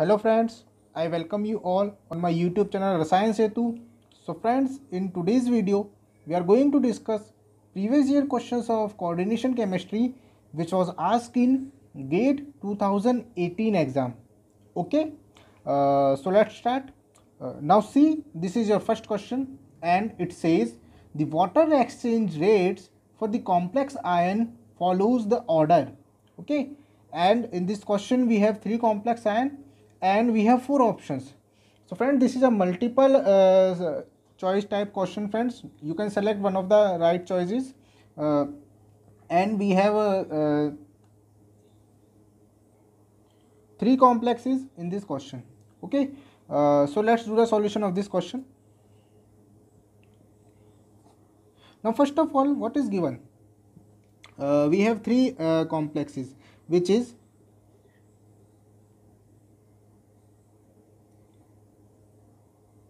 Hello friends, I welcome you all on my YouTube channel Rasayan Setu. So friends, in today's video, we are going to discuss previous year questions of coordination chemistry which was asked in GATE 2018 exam. Okay, uh, so let's start. Uh, now see, this is your first question and it says the water exchange rates for the complex ion follows the order. Okay, and in this question we have three complex ion and we have four options so friend this is a multiple uh, choice type question friends you can select one of the right choices uh, and we have a uh, uh, three complexes in this question okay uh, so let's do the solution of this question now first of all what is given uh, we have three uh, complexes which is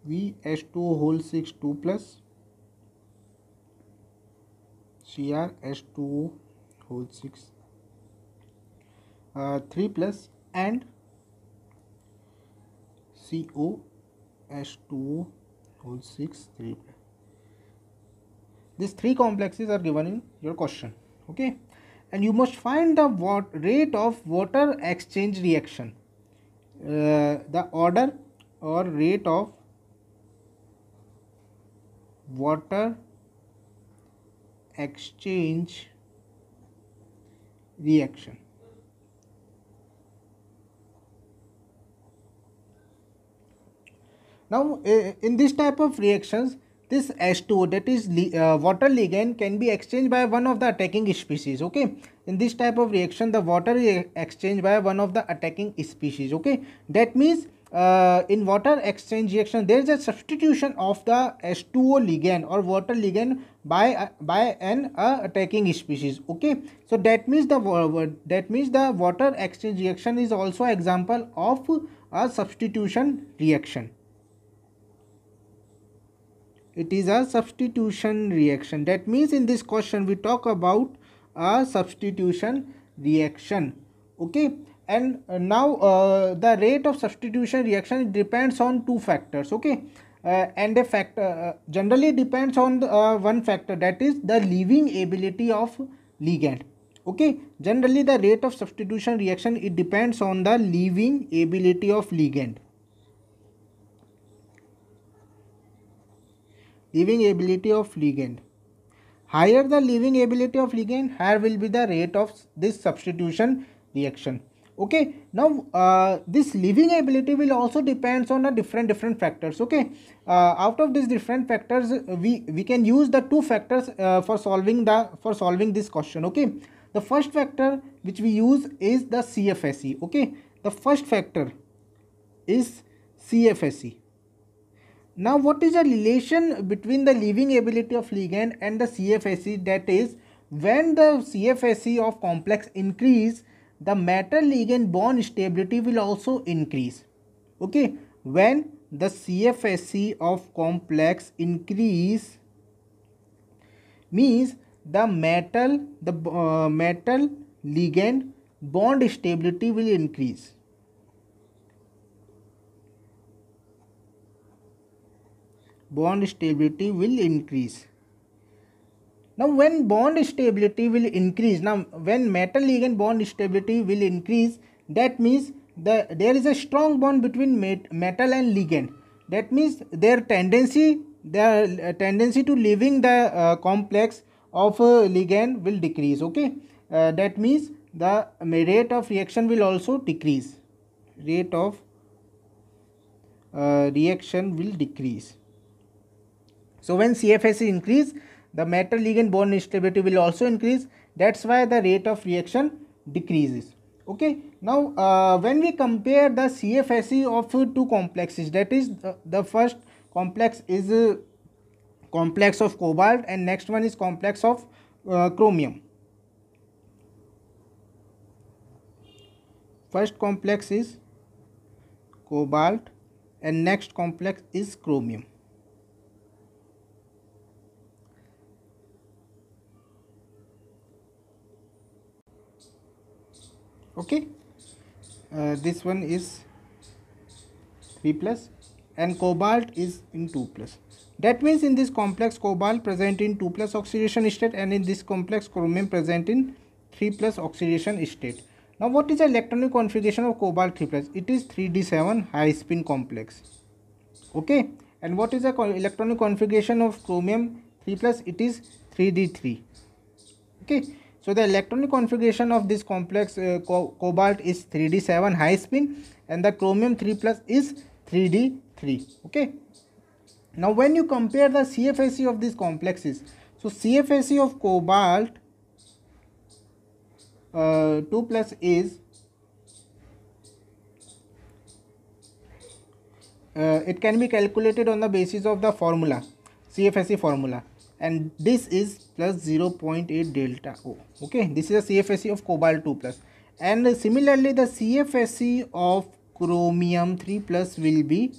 VH2 whole 6 2 plus CrH2 whole 6 uh, 3 plus and COH2 whole 6 3 plus. These three complexes are given in your question. Okay. And you must find the what rate of water exchange reaction. Uh, the order or rate of water exchange reaction. Now eh, in this type of reactions this H2O that is uh, water ligand can be exchanged by one of the attacking species okay in this type of reaction the water is exchanged by one of the attacking species okay that means uh, in water exchange reaction there is a substitution of the H2O ligand or water ligand by uh, by an uh, attacking species okay so that means the that means the water exchange reaction is also example of a substitution reaction it is a substitution reaction that means in this question we talk about a substitution reaction okay and uh, now uh, the rate of substitution reaction depends on two factors okay uh, and a factor uh, uh, generally depends on the, one factor that is the leaving ability of ligand okay generally the rate of substitution reaction it depends on the leaving ability of ligand leaving ability of ligand higher the leaving ability of ligand higher will be the rate of this substitution reaction okay now uh, this living ability will also depends on a different different factors okay uh, out of these different factors we we can use the two factors uh, for solving the for solving this question okay the first factor which we use is the cfse okay the first factor is cfse now what is the relation between the living ability of ligand and the cfse that is when the cfse of complex increase the metal ligand bond stability will also increase okay when the cfsc of complex increase means the metal the uh, metal ligand bond stability will increase bond stability will increase now when bond stability will increase, now when metal ligand bond stability will increase, that means the, there is a strong bond between met, metal and ligand. That means their tendency, their uh, tendency to leaving the uh, complex of uh, ligand will decrease. Okay, uh, that means the um, rate of reaction will also decrease. Rate of uh, reaction will decrease. So when CFS is increased, the metal ligand bond instability will also increase that's why the rate of reaction decreases okay now uh, when we compare the CFSE of two complexes that is the, uh, the first complex is uh, complex of cobalt and next one is complex of uh, chromium first complex is cobalt and next complex is chromium okay uh, this one is 3 plus and cobalt is in 2 plus that means in this complex cobalt present in 2 plus oxidation state and in this complex chromium present in 3 plus oxidation state now what is the electronic configuration of cobalt 3 plus it is 3d7 high spin complex okay and what is the electronic configuration of chromium 3 plus it is 3d3 okay so the electronic configuration of this complex uh, co cobalt is 3D7 high spin and the chromium 3 plus is 3D3 okay. Now when you compare the CFSE of these complexes, so CFSE of cobalt uh, 2 plus is uh, it can be calculated on the basis of the formula CFSE formula and this is plus 0.8 delta O. Okay, this is the CFSE of cobalt 2 plus. And similarly, the CFSE of chromium 3 plus will be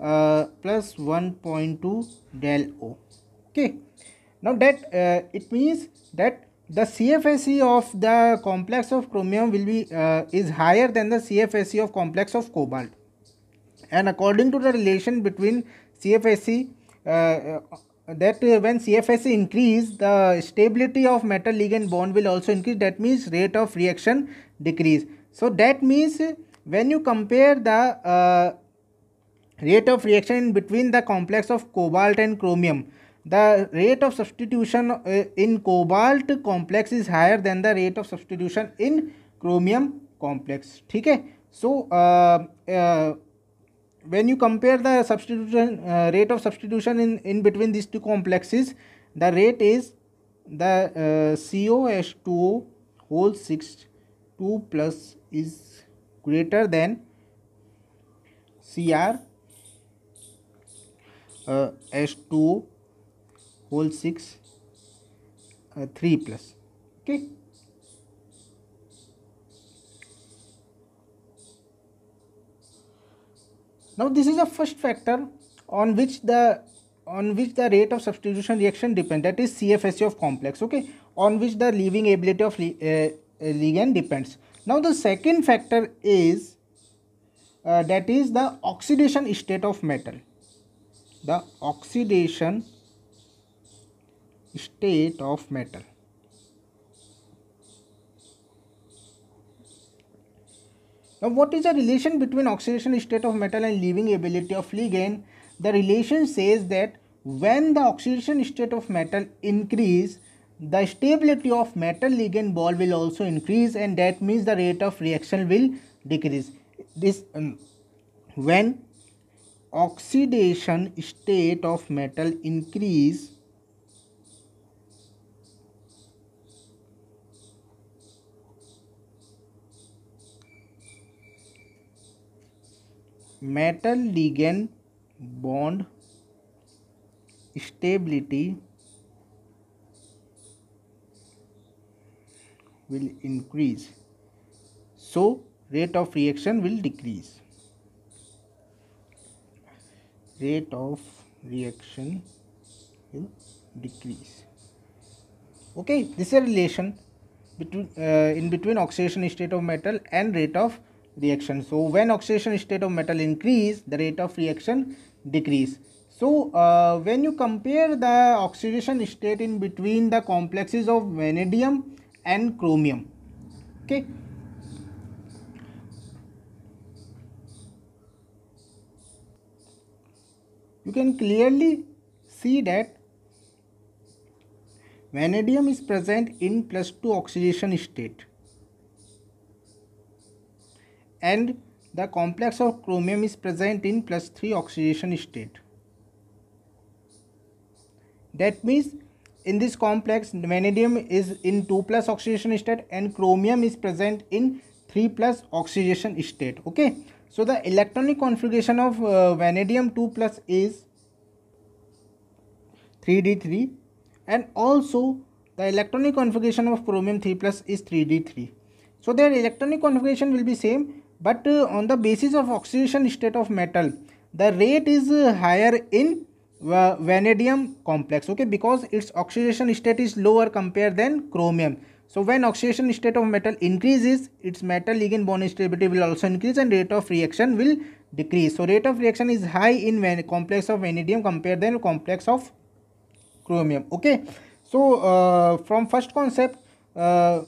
uh, plus 1.2 del O. Okay, now that uh, it means that the CFSE of the complex of chromium will be uh, is higher than the CFSE of complex of cobalt. And according to the relation between CFSE. uh, uh that uh, when CFS increase, the stability of metal ligand bond will also increase. That means rate of reaction decrease. So that means when you compare the uh, rate of reaction between the complex of cobalt and chromium, the rate of substitution uh, in cobalt complex is higher than the rate of substitution in chromium complex. Okay. So uh, uh, when you compare the substitution uh, rate of substitution in, in between these two complexes, the rate is the uh, COH2O whole 6 2 plus is greater than Cr uh, H2O whole 6 uh, 3 plus okay now this is the first factor on which the on which the rate of substitution reaction depends that is cfsc of complex okay on which the leaving ability of uh, uh, ligand depends now the second factor is uh, that is the oxidation state of metal the oxidation state of metal Now what is the relation between oxidation state of metal and leaving ability of ligand? The relation says that when the oxidation state of metal increase, the stability of metal ligand bond will also increase and that means the rate of reaction will decrease. This um, when oxidation state of metal increase metal ligand bond stability will increase so rate of reaction will decrease rate of reaction will decrease okay this is a relation between uh, in between oxidation state of metal and rate of reaction. So when oxidation state of metal increase, the rate of reaction decrease. So uh, when you compare the oxidation state in between the complexes of vanadium and chromium, okay. You can clearly see that vanadium is present in plus 2 oxidation state and the complex of chromium is present in plus 3 oxidation state. That means in this complex vanadium is in 2 plus oxidation state and chromium is present in 3 plus oxidation state. Okay. So the electronic configuration of uh, vanadium 2 plus is 3d3 and also the electronic configuration of chromium 3 plus is 3d3. So their electronic configuration will be same but uh, on the basis of oxidation state of metal the rate is uh, higher in uh, vanadium complex okay because its oxidation state is lower compared than chromium so when oxidation state of metal increases its metal ligand bond stability will also increase and rate of reaction will decrease so rate of reaction is high in complex of vanadium compared than complex of chromium okay so uh, from first concept uh,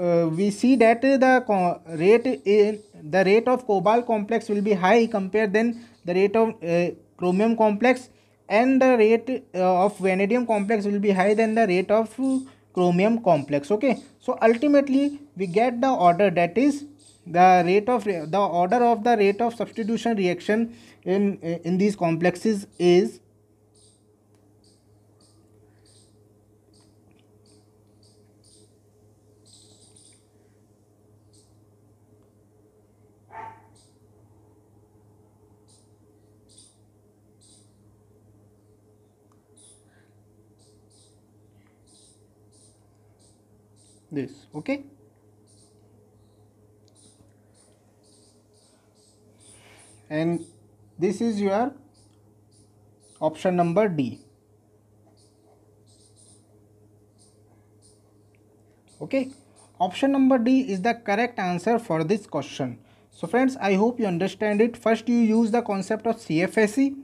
uh, we see that the rate eh, the rate of cobalt complex will be high compared than the rate of eh, chromium complex and the rate eh, of vanadium complex will be higher than the rate of chromium complex okay so ultimately we get the order that is the rate of the order of the rate of substitution reaction in in these complexes is this okay and this is your option number D okay option number D is the correct answer for this question so friends I hope you understand it first you use the concept of CFSE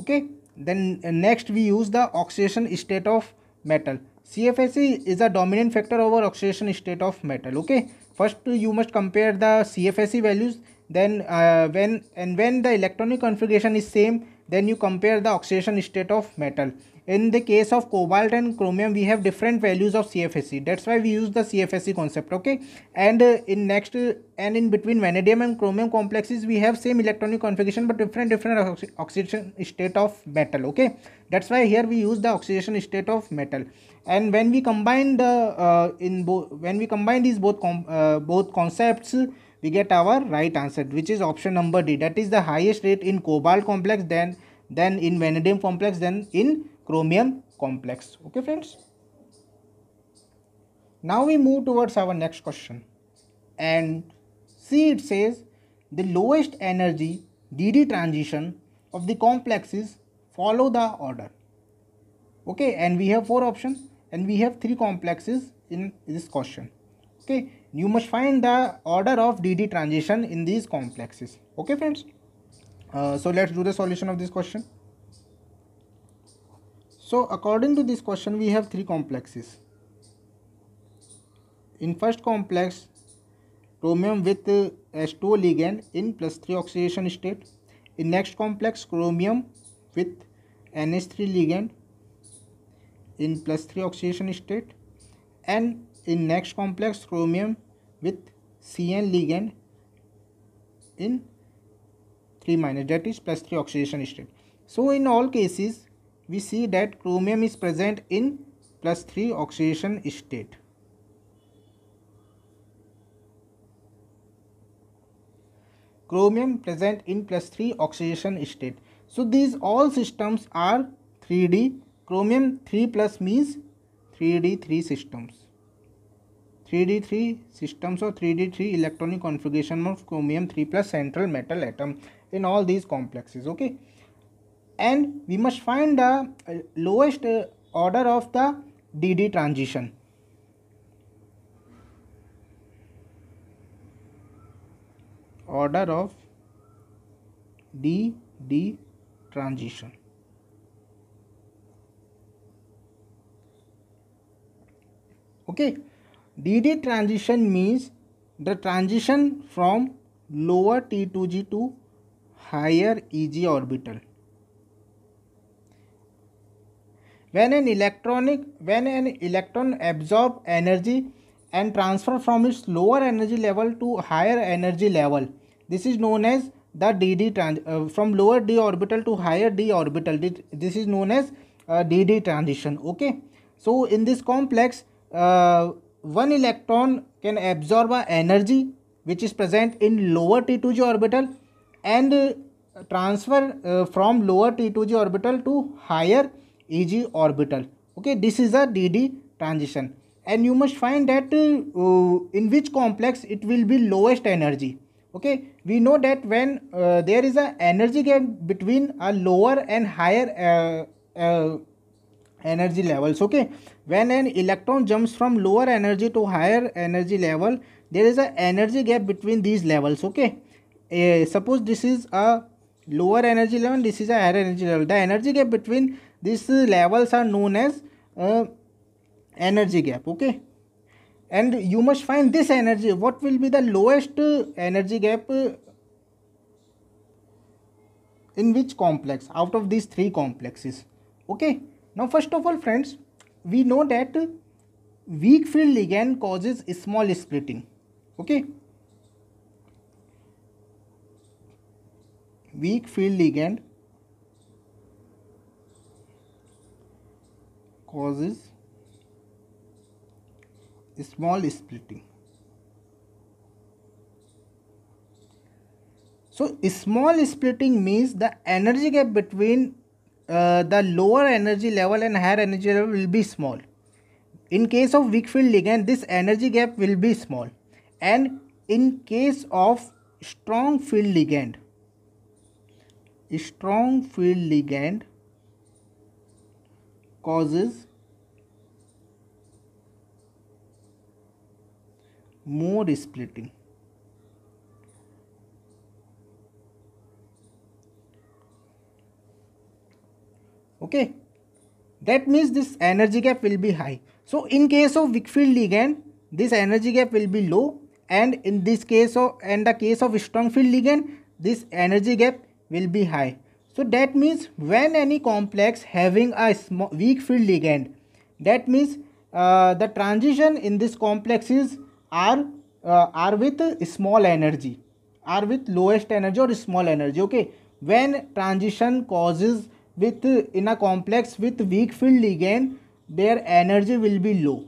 okay then uh, next we use the oxidation state of metal CFSE is a dominant factor over oxidation state of metal. Okay, first you must compare the CFSE values. Then uh, when and when the electronic configuration is same, then you compare the oxidation state of metal. In the case of cobalt and chromium, we have different values of CFSE. That's why we use the CFSE concept. Okay, and uh, in next uh, and in between vanadium and chromium complexes, we have same electronic configuration but different different oxidation state of metal. Okay, that's why here we use the oxidation state of metal and when we combine the uh, in both when we combine these both com uh, both concepts we get our right answer which is option number d that is the highest rate in cobalt complex than than in vanadium complex than in chromium complex okay friends now we move towards our next question and see it says the lowest energy dd transition of the complexes follow the order okay and we have four options and we have three complexes in this question okay you must find the order of dd transition in these complexes okay friends uh, so let's do the solution of this question so according to this question we have three complexes in first complex chromium with uh, h two ligand in plus 3 oxidation state in next complex chromium with NH3 ligand in plus 3 oxidation state and in next complex chromium with CN ligand in 3 minus that is plus 3 oxidation state. So in all cases we see that chromium is present in plus 3 oxidation state. Chromium present in plus 3 oxidation state. So these all systems are 3D chromium 3 plus means 3d3 systems 3d3 systems or 3d3 electronic configuration of chromium 3 plus central metal atom in all these complexes okay and we must find the uh, lowest uh, order of the dd transition order of dd transition okay DD transition means the transition from lower T2G to higher EG orbital. When an electronic when an electron absorb energy and transfer from its lower energy level to higher energy level, this is known as the DD trans uh, from lower d orbital to higher d orbital. This is known as uh, DD transition. Okay, so in this complex uh, one electron can absorb a energy which is present in lower T2g orbital and uh, transfer uh, from lower T2g orbital to higher Eg orbital. Okay, this is a DD transition and you must find that uh, uh, in which complex it will be lowest energy. Okay, we know that when there is a energy gap between a lower and higher energy levels okay when an electron jumps from lower energy to higher energy level there is an energy gap between these levels okay uh, suppose this is a lower energy level this is a higher energy level the energy gap between these levels are known as uh, energy gap okay and you must find this energy what will be the lowest energy gap uh, in which complex out of these three complexes okay now first of all friends we know that weak field ligand causes small splitting okay weak field ligand causes small splitting so small splitting means the energy gap between uh, the lower energy level and higher energy level will be small. In case of weak field ligand, this energy gap will be small. And in case of strong field ligand, strong field ligand causes more splitting. okay that means this energy gap will be high so in case of weak field ligand this energy gap will be low and in this case of and the case of strong field ligand this energy gap will be high so that means when any complex having a small weak field ligand that means uh, the transition in this complexes are uh, are with small energy are with lowest energy or small energy okay when transition causes with in a complex with weak field ligand their energy will be low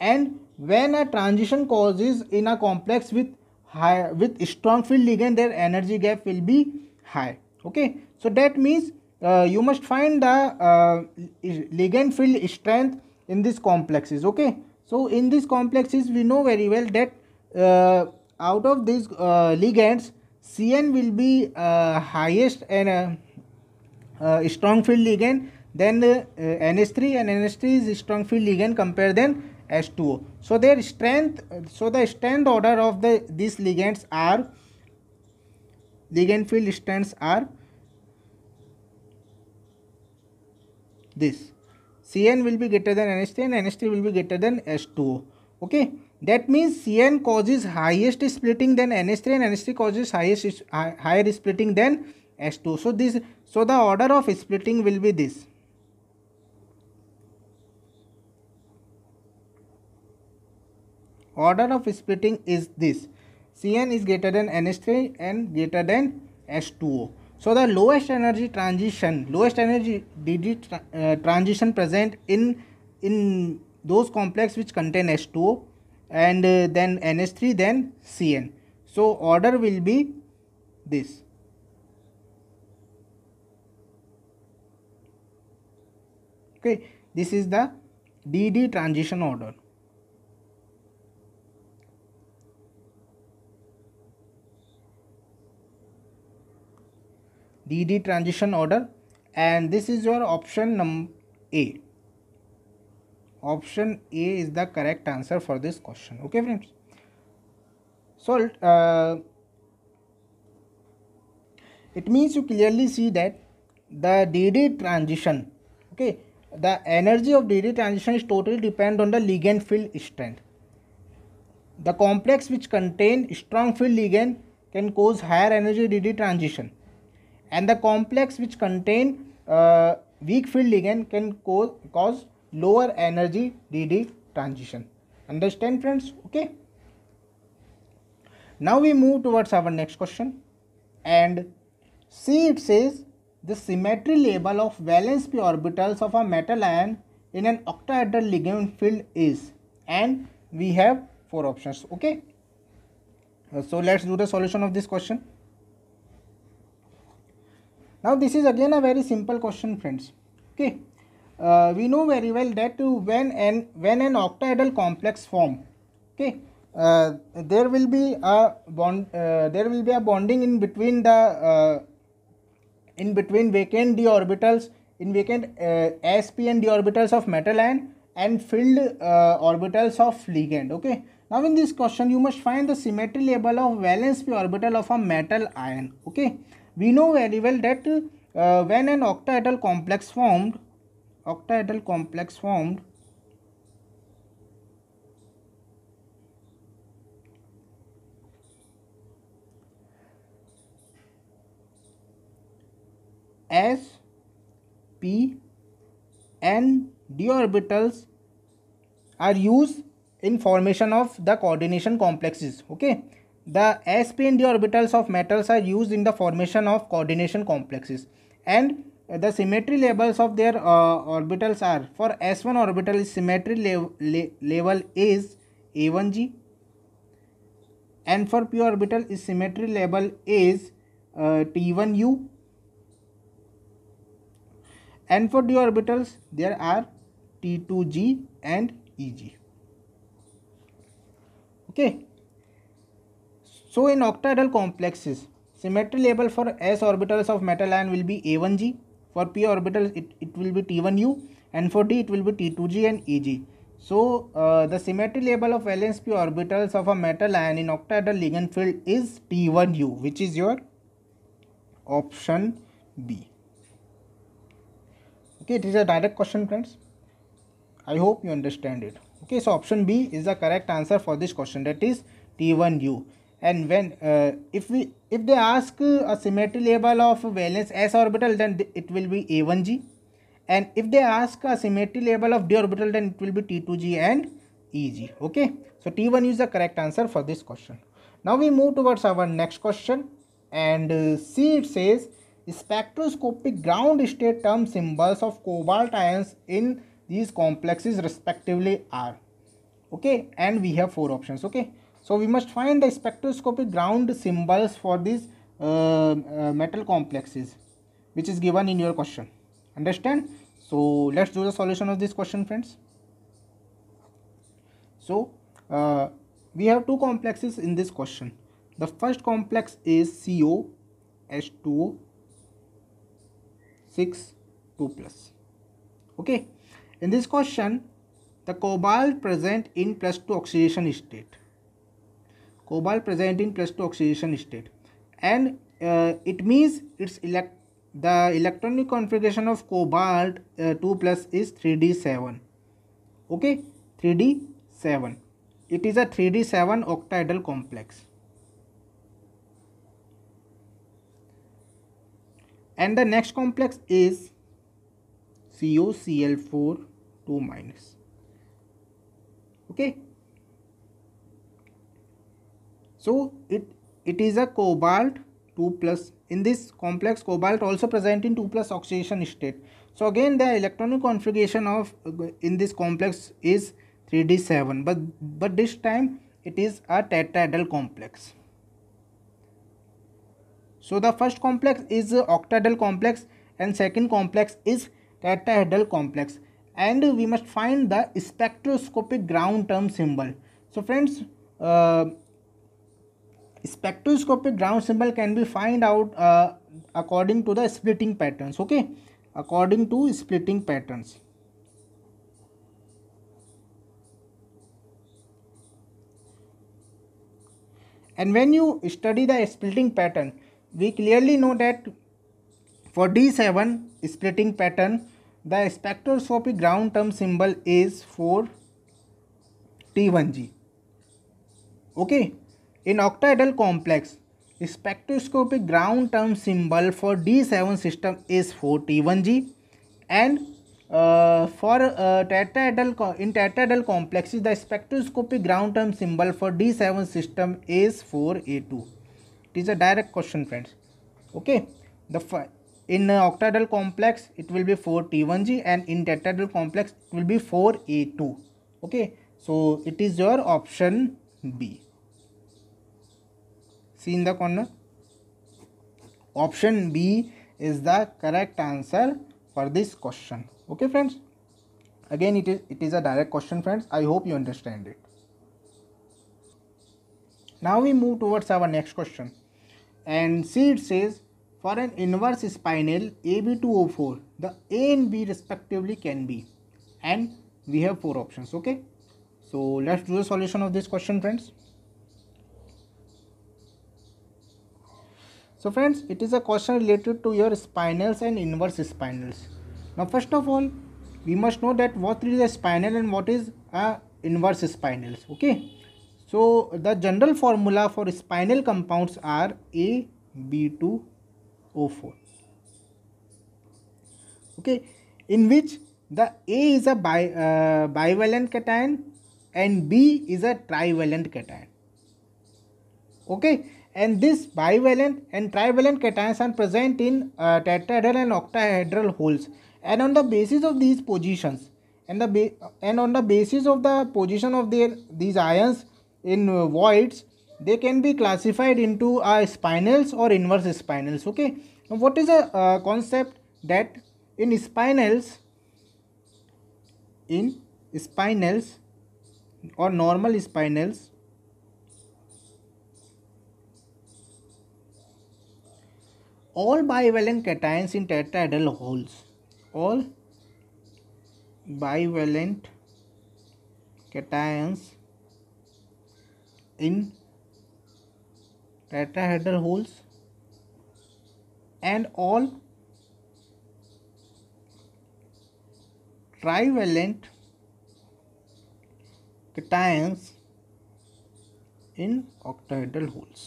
and when a transition causes in a complex with high with strong field ligand their energy gap will be high okay so that means uh, you must find the uh, ligand field strength in these complexes okay so in these complexes we know very well that uh, out of these uh, ligands cn will be uh, highest and uh, uh, strong field ligand then uh, NH3 and NH3 is strong field ligand compare then H2O. So their strength, so the strength order of the these ligands are ligand field strengths are this. Cn will be greater than NH3 and NH3 will be greater than H2O. Okay. That means Cn causes highest splitting than NH3 and NH3 causes highest higher splitting than H2. So this so the order of splitting will be this. Order of splitting is this. Cn is greater than NH3 and greater than H2O. So the lowest energy transition, lowest energy DD tra uh, transition present in in those complex which contain H2O and uh, then NH3 then Cn. So order will be this. okay this is the dd transition order dd transition order and this is your option number a option a is the correct answer for this question okay friends so uh, it means you clearly see that the dd transition okay the energy of DD transition is totally depend on the ligand field strength. The complex which contain strong field ligand can cause higher energy DD transition and the complex which contain uh, weak field ligand can co cause lower energy DD transition. Understand friends? Okay. Now we move towards our next question and see it says the symmetry level of valence p orbitals of a metal ion in an octahedral ligand field is and we have four options okay uh, so let's do the solution of this question now this is again a very simple question friends okay uh, we know very well that when an when an octahedral complex form okay uh, there will be a bond uh, there will be a bonding in between the uh, in between vacant d orbitals in vacant uh, s p and d orbitals of metal ion and filled uh, orbitals of ligand okay now in this question you must find the symmetry label of valence p orbital of a metal ion okay we know very well that uh, when an octahedral complex formed octahedral complex formed s p and d orbitals are used in formation of the coordination complexes okay the s p and d orbitals of metals are used in the formation of coordination complexes and the symmetry levels of their uh, orbitals are for s1 orbital symmetry lev le level is a1g and for p orbital symmetry level is uh, t1u and for d orbitals, there are T2G and EG. Okay. So in octahedral complexes, symmetry label for s orbitals of metal ion will be A1G. For p orbitals, it, it will be T1U and for d it will be T2G and EG. So uh, the symmetry label of valence p orbitals of a metal ion in octahedral ligand field is T1U which is your option B okay it is a direct question friends i hope you understand it okay so option b is the correct answer for this question that is t1u and when uh, if we if they ask uh, a symmetry level of valence s orbital then it will be a1g and if they ask a symmetry level of d orbital then it will be t2g and eg okay so t1 is the correct answer for this question now we move towards our next question and uh, c it says Spectroscopic ground state term symbols of cobalt ions in these complexes respectively are. Okay, and we have four options. Okay, so we must find the spectroscopic ground symbols for these uh, uh, metal complexes which is given in your question. Understand? So let's do the solution of this question friends. So uh, we have two complexes in this question. The first complex is CO, H2O 6 2 plus okay in this question the cobalt present in plus 2 oxidation state cobalt present in plus 2 oxidation state and uh, it means its elect the electronic configuration of cobalt uh, 2 plus is 3d7 okay 3d7 it is a 3d7 octahedral complex and the next complex is COCl4 2 minus okay so it it is a cobalt 2 plus in this complex cobalt also present in 2 plus oxidation state so again the electronic configuration of uh, in this complex is 3d7 but but this time it is a tetrahedral complex so the first complex is octahedral complex and second complex is tetrahedral complex and we must find the spectroscopic ground term symbol. So friends, uh, spectroscopic ground symbol can be find out uh, according to the splitting patterns, okay? According to splitting patterns. And when you study the splitting pattern, we clearly know that for D7 splitting pattern, the spectroscopic ground term symbol is for t1g Okay, in octahedral complex, spectroscopic ground term symbol for D7 system is for t1g and uh, for uh, tetrahedral in tetrahedral complexes the spectroscopic ground term symbol for D7 system is for a2 it is a direct question friends okay the in octahedral complex it will be 4t1g and in tetrahedral complex it will be 4a2 okay so it is your option b see in the corner option b is the correct answer for this question okay friends again it is it is a direct question friends i hope you understand it now we move towards our next question. And see it says, for an inverse spinal AB2O4, the A and B respectively can be. And we have four options, okay? So let's do the solution of this question, friends. So friends, it is a question related to your spinals and inverse spinals. Now first of all, we must know that what is a spinal and what is a inverse spinals, okay? So the general formula for spinal compounds are AB2O4. Okay, in which the A is a bi, uh, bivalent cation and B is a trivalent cation. Okay, and this bivalent and trivalent cations are present in uh, tetrahedral and octahedral holes and on the basis of these positions and the and on the basis of the position of their these ions in voids they can be classified into uh, spinals or inverse spinals okay now what is a uh, concept that in spinals in spinals or normal spinals all bivalent cations in tetrahedral holes all bivalent cations in tetrahedral holes and all trivalent cations in octahedral holes.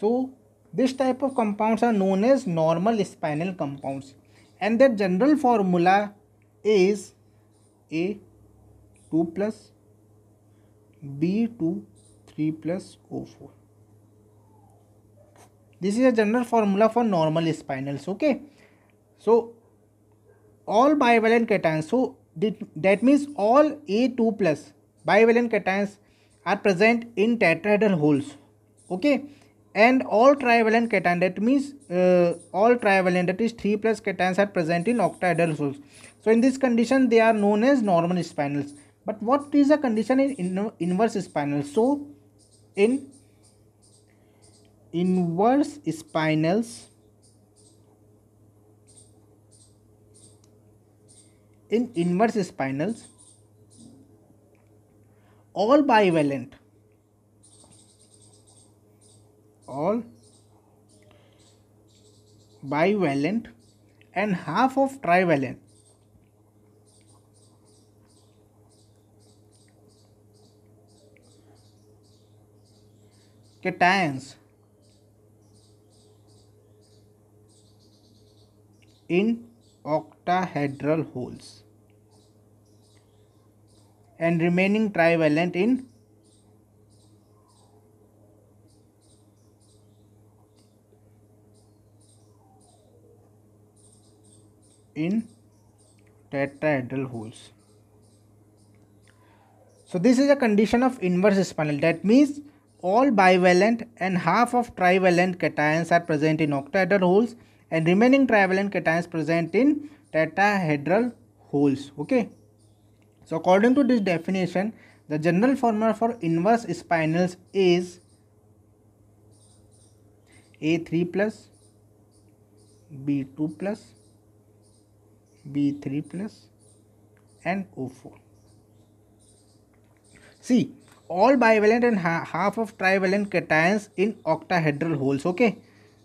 So this type of compounds are known as normal spinel compounds and their general formula is A2 plus B2 3 plus O4. This is a general formula for normal spinels, okay? So, all bivalent cations, so that means all A2 plus bivalent cations are present in tetrahedral holes, okay? And all trivalent cation, that means uh, all trivalent, that is 3 plus cations are present in octahedral holes. So, in this condition, they are known as normal spinels. But what is the condition in inverse spinal? So, in inverse spinals, in inverse spinals, all bivalent, all bivalent and half of trivalent cations in octahedral holes and remaining trivalent in in tetrahedral holes. So this is a condition of inverse spinal that means all bivalent and half of trivalent cations are present in octahedral holes and remaining trivalent cations present in tetrahedral holes. Okay. So according to this definition, the general formula for inverse spinels is A3 plus B2 plus B3 plus and O4. See, all bivalent and ha half of trivalent cations in octahedral holes okay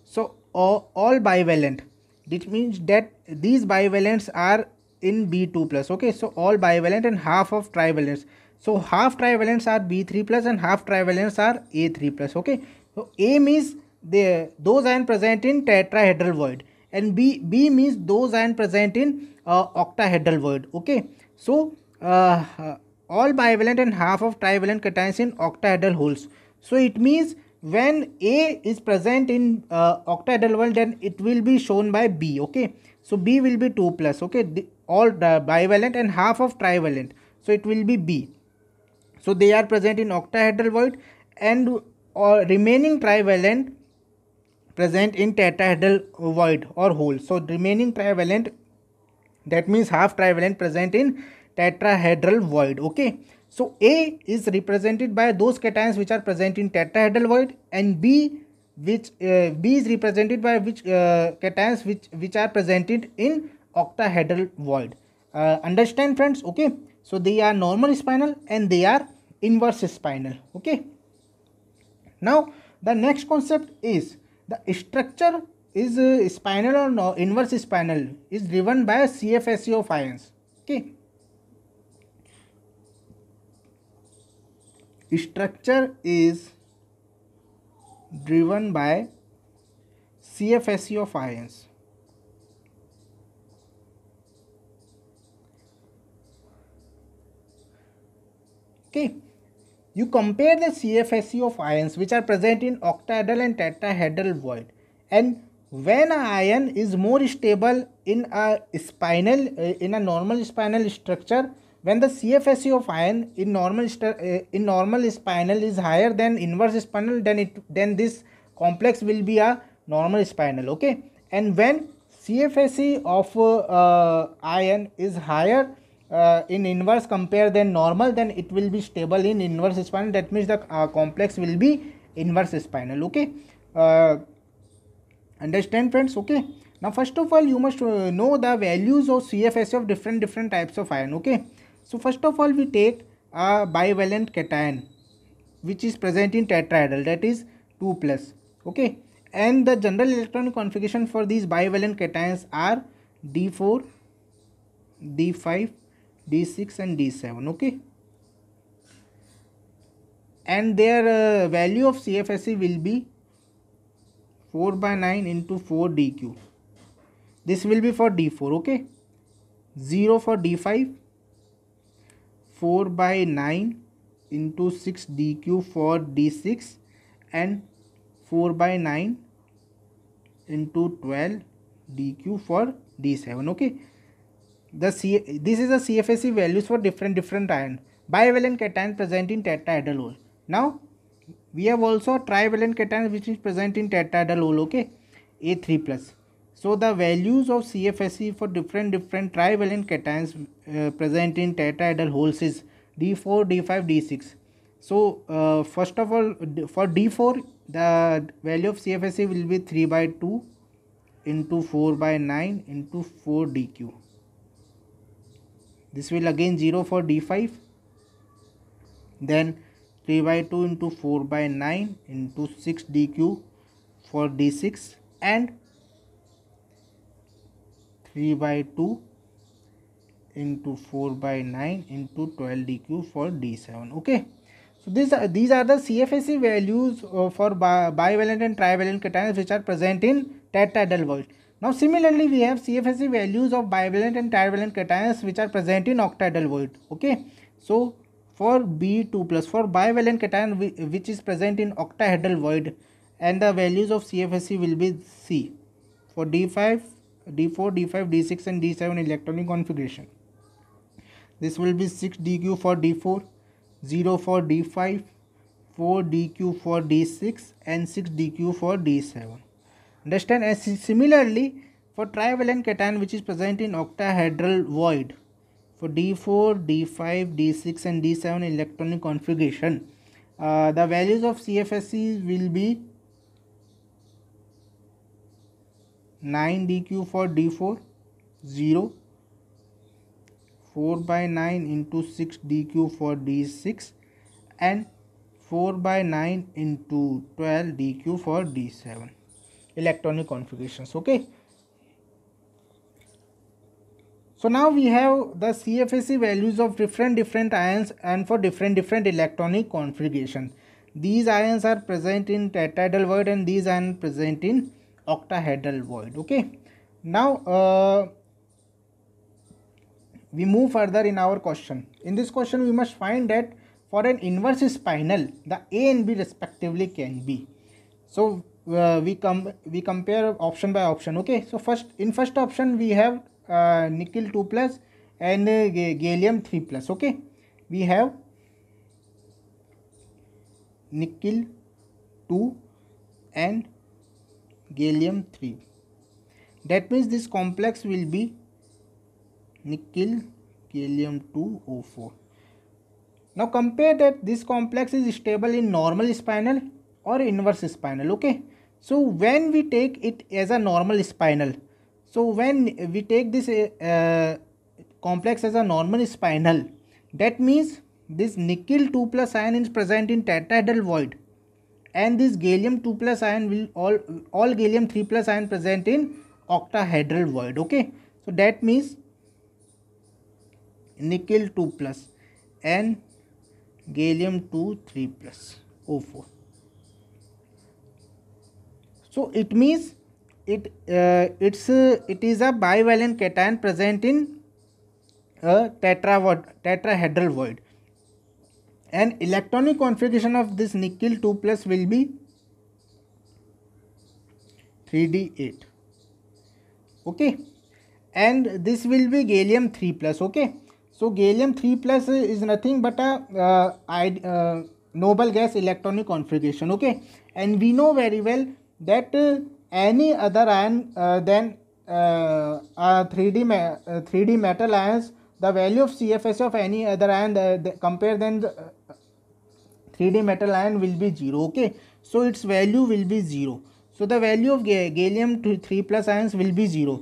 so all, all bivalent This means that these bivalents are in b2 plus okay so all bivalent and half of trivalents so half trivalents are b3 plus and half trivalents are a3 plus okay so a means the those ion present in tetrahedral void and b b means those ion present in uh, octahedral void okay so uh, uh, all bivalent and half of trivalent cations in octahedral holes. So it means when A is present in uh, octahedral one then it will be shown by B okay. So B will be 2 plus okay the, all the bivalent and half of trivalent so it will be B. So they are present in octahedral void and or uh, remaining trivalent present in tetrahedral void or hole. So remaining trivalent that means half trivalent present in tetrahedral void okay so a is represented by those cations which are present in tetrahedral void and b which uh, b is represented by which uh, cations which which are presented in octahedral void uh, understand friends okay so they are normal spinal and they are inverse spinal okay now the next concept is the structure is uh, spinal or no, inverse spinal is driven by of ions okay structure is driven by CFSE of ions. Okay. You compare the CFSE of ions which are present in octahedral and tetrahedral void and when an ion is more stable in a spinal uh, in a normal spinal structure when the CFSE of iron in normal eh, in normal spinal is higher than inverse spinal, then it then this complex will be a normal spinal. Okay, and when CFSE of uh, uh, iron is higher uh, in inverse compare than normal, then it will be stable in inverse spinal. That means the uh, complex will be inverse spinal. Okay, uh, understand friends? Okay. Now, first of all, you must uh, know the values of CFSE of different different types of iron. Okay. So first of all we take a bivalent cation which is present in tetrahedral that is 2 plus okay and the general electron configuration for these bivalent cations are D4, D5, D6 and D7 okay and their uh, value of CFSE will be 4 by 9 into 4 DQ this will be for D4 okay 0 for D5 4 by 9 into 6 dq for d6 and 4 by 9 into 12 dq for d7 okay the C this is the CFSE values for different different ion bivalent cation present in tetrahedral now we have also trivalent cation which is present in tetrahedral okay a3 plus so the values of CFSE for different different trivalent cations uh, present in tetrahedral holes is D4, D5, D6. So uh, first of all for D4 the value of CFSE will be 3 by 2 into 4 by 9 into 4 DQ. This will again 0 for D5 then 3 by 2 into 4 by 9 into 6 dq for d6 and 3 by 2 into 4 by 9 into 12 dq for d7 okay so these are these are the cfse values uh, for bi bivalent and trivalent cations which are present in tetrahedral void. now similarly we have cfse values of bivalent and trivalent cations which are present in octahedral vault okay so for b2 plus for bivalent cation which is present in octahedral void and the values of cfse will be c for d5 d4 d5 d6 and d7 electronic configuration this will be 6 dq for d4 0 for d5 4 dq for d6 and 6 dq for d7 understand as similarly for trivalent cation which is present in octahedral void for d4 d5 d6 and d7 electronic configuration uh, the values of cfsc will be 9 dq for d4 0 4 by 9 into 6 dq for d6 and 4 by 9 into 12 dq for d7 electronic configurations okay so now we have the CFAC values of different different ions and for different different electronic configuration. These ions are present in tetrahedral void and these ions present in octahedral void okay now uh, we move further in our question in this question we must find that for an inverse spinal the a and b respectively can be so uh, we come we compare option by option okay so first in first option we have uh, nickel 2 plus and uh, gallium 3 plus okay we have nickel 2 and gallium 3 that means this complex will be nickel gallium 2o4 now compare that this complex is stable in normal spinal or inverse spinal okay so when we take it as a normal spinal so when we take this uh, complex as a normal spinal that means this nickel 2 plus ion is present in tetrahedral void and this gallium 2 plus ion will all all gallium 3 plus ion present in octahedral void okay so that means nickel 2 plus and gallium 2 3 plus O4 so it means it uh, it's uh, it is a bivalent cation present in a tetra tetrahedral void and electronic configuration of this nickel 2 plus will be 3d8 okay and this will be gallium 3 plus okay so gallium 3 plus is nothing but a uh, uh, noble gas electronic configuration okay and we know very well that uh, any other ion uh, than 3d ma 3d metal ions the value of cfs of any other ion the, uh, the, compare then the, 3d metal ion will be 0 okay so its value will be 0 so the value of gallium 3 plus ions will be 0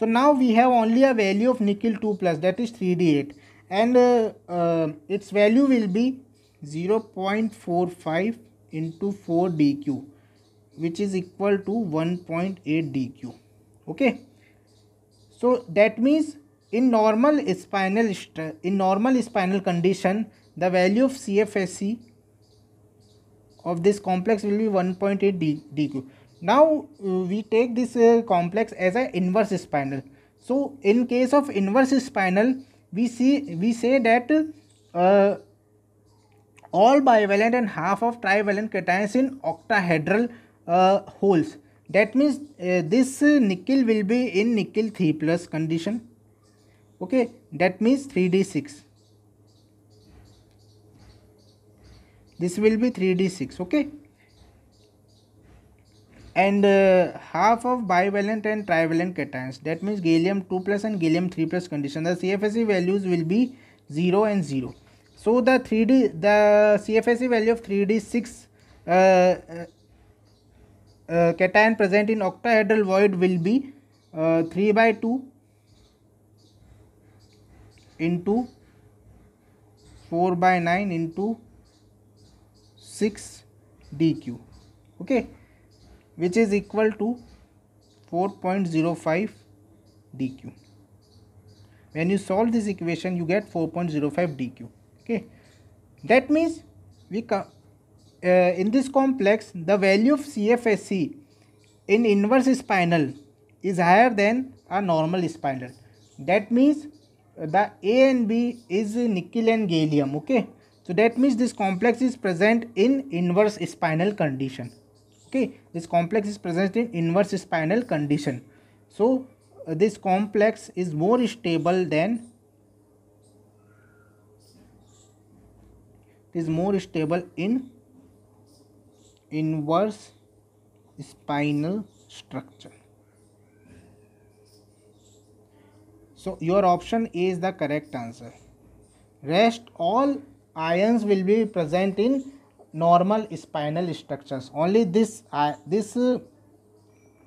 so now we have only a value of nickel 2 plus that is 3d8 and uh, uh, its value will be 0.45 into 4 dq which is equal to 1.8 dq okay so that means in normal spinal in normal spinal condition the value of cfsc of this complex will be 1.8 d, dq. Now uh, we take this uh, complex as an inverse spinal. So in case of inverse spinal, we see we say that uh, all bivalent and half of trivalent cations in octahedral uh, holes. That means uh, this uh, nickel will be in nickel 3 plus condition. Okay, that means 3d6. this will be 3d6 okay and uh, half of bivalent and trivalent cations that means gallium 2 plus and gallium 3 plus condition the CFSE values will be 0 and 0 so the 3d the CFSE value of 3d6 uh, uh, uh, cation present in octahedral void will be uh, 3 by 2 into 4 by 9 into 6 dq okay which is equal to 4.05 dq when you solve this equation you get 4.05 dq okay that means we uh, in this complex the value of cfsc in inverse spinal is higher than a normal spinal that means the a and b is nickel and gallium okay so that means this complex is present in inverse spinal condition. Okay, this complex is present in inverse spinal condition. So uh, this complex is more stable than is more stable in inverse spinal structure. So your option A is the correct answer. Rest all ions will be present in normal spinal structures only this uh, this uh,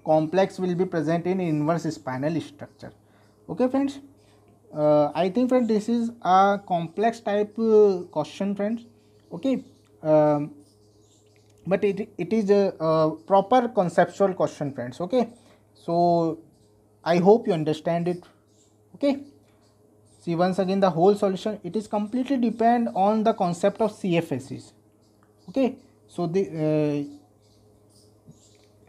complex will be present in inverse spinal structure okay friends uh, i think friend this is a complex type uh, question friends okay um, but it, it is a, a proper conceptual question friends okay so i hope you understand it okay see once again the whole solution it is completely depend on the concept of CFSs okay so the uh,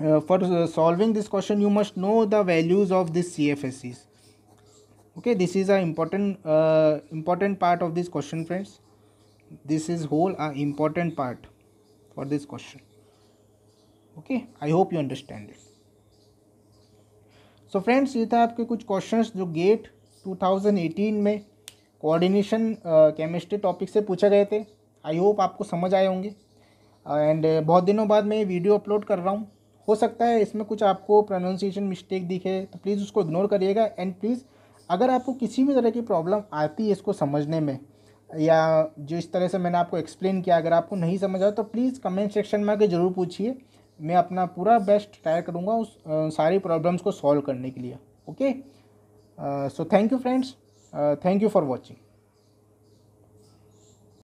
uh, for uh, solving this question you must know the values of this CFSs okay this is a important important part of this question friends this is whole uh, important part for this question okay I hope you understand it so friends ये था आपके कुछ questions जो gate 2018 में coordination chemistry topic से पूछे गए थे आई होप आपको समझ आए होंगे एंड uh, बहुत दिनों बाद मैं ये वीडियो अपलोड कर रहा हूँ हो सकता है इसमें कुछ आपको प्रोनाउंसिएशन मिस्टेक दिखे तो प्लीज़ उसको इग्नोर करिएगा एंड प्लीज़ अगर आपको किसी भी तरह की प्रॉब्लम आती है इसको समझने में या जो इस तरह से मैंने आपको एक्सप्लेन किया अगर आपको नहीं समझ आया तो प्लीज़ कमेंट सेक्शन में आकर ज़रूर पूछिए मैं अपना पूरा बेस्ट ट्राई करूँगा उस uh, सारी प्रॉब्लम्स को सॉल्व करने के लिए okay Uh, so thank you friends uh, thank you for watching